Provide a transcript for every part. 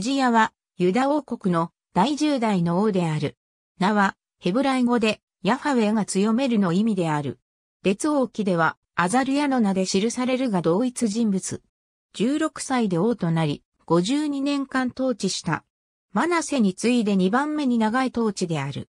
氏家は、ユダ王国の第10代の王である。名は、ヘブライ語で、ヤファウェが強めるの意味である。列王記では、アザルヤの名で記されるが同一人物。16歳で王となり、52年間統治した。マナセに次いで2番目に長い統治である。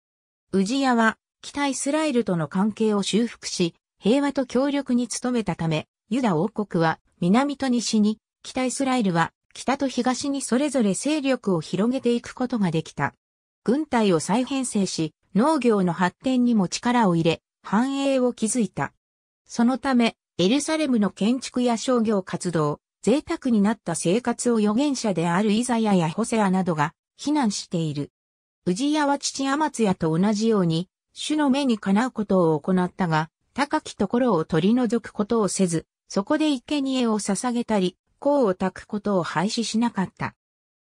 ウジヤは、北イスラエルとの関係を修復し、平和と協力に努めたため、ユダ王国は南と西に、北イスラエルは北と東にそれぞれ勢力を広げていくことができた。軍隊を再編成し、農業の発展にも力を入れ、繁栄を築いた。そのため、エルサレムの建築や商業活動、贅沢になった生活を預言者であるイザヤやホセアなどが非難している。宇治屋は父アマツヤと同じように、主の目にかなうことを行ったが、高きところを取り除くことをせず、そこで生贄を捧げたり、功を焚くことを廃止しなかった。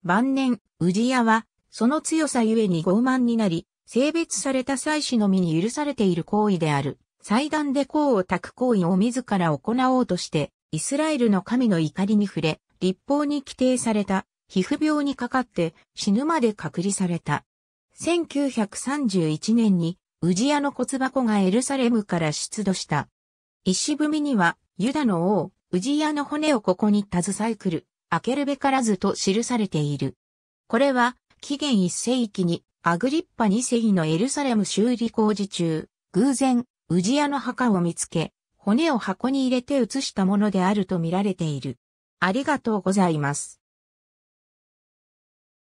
晩年、宇治屋は、その強さゆえに傲慢になり、性別された妻子のみに許されている行為である、祭壇で功を焚く行為を自ら行おうとして、イスラエルの神の怒りに触れ、立法に規定された、皮膚病にかかって死ぬまで隔離された。1931年に、宇治屋の骨箱がエルサレムから出土した。石踏みには、ユダの王、氏家の骨をここに携え来る、開けるべからずと記されている。これは、紀元1世紀に、アグリッパ2世のエルサレム修理工事中、偶然、氏家の墓を見つけ、骨を箱に入れて移したものであると見られている。ありがとうございます。